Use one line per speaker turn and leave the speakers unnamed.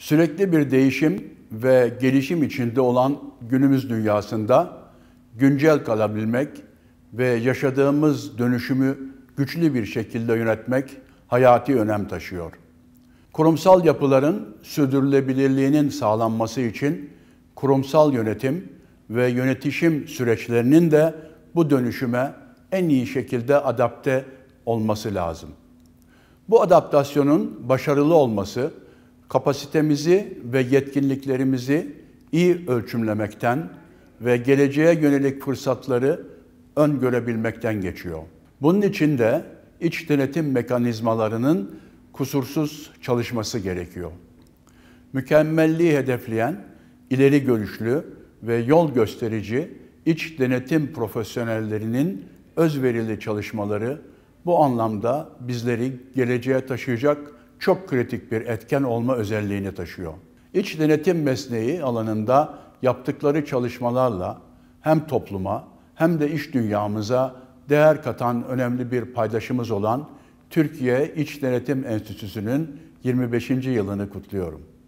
Sürekli bir değişim ve gelişim içinde olan günümüz dünyasında güncel kalabilmek ve yaşadığımız dönüşümü güçlü bir şekilde yönetmek hayati önem taşıyor. Kurumsal yapıların sürdürülebilirliğinin sağlanması için kurumsal yönetim ve yönetişim süreçlerinin de bu dönüşüme en iyi şekilde adapte olması lazım. Bu adaptasyonun başarılı olması kapasitemizi ve yetkinliklerimizi iyi ölçümlemekten ve geleceğe yönelik fırsatları öngörebilmekten geçiyor. Bunun için de iç denetim mekanizmalarının kusursuz çalışması gerekiyor. Mükemmelliği hedefleyen, ileri görüşlü ve yol gösterici iç denetim profesyonellerinin özverili çalışmaları bu anlamda bizleri geleceğe taşıyacak çok kritik bir etken olma özelliğini taşıyor. İç denetim mesleği alanında yaptıkları çalışmalarla hem topluma hem de iş dünyamıza değer katan önemli bir paydaşımız olan Türkiye İç Denetim Enstitüsü'nün 25. yılını kutluyorum.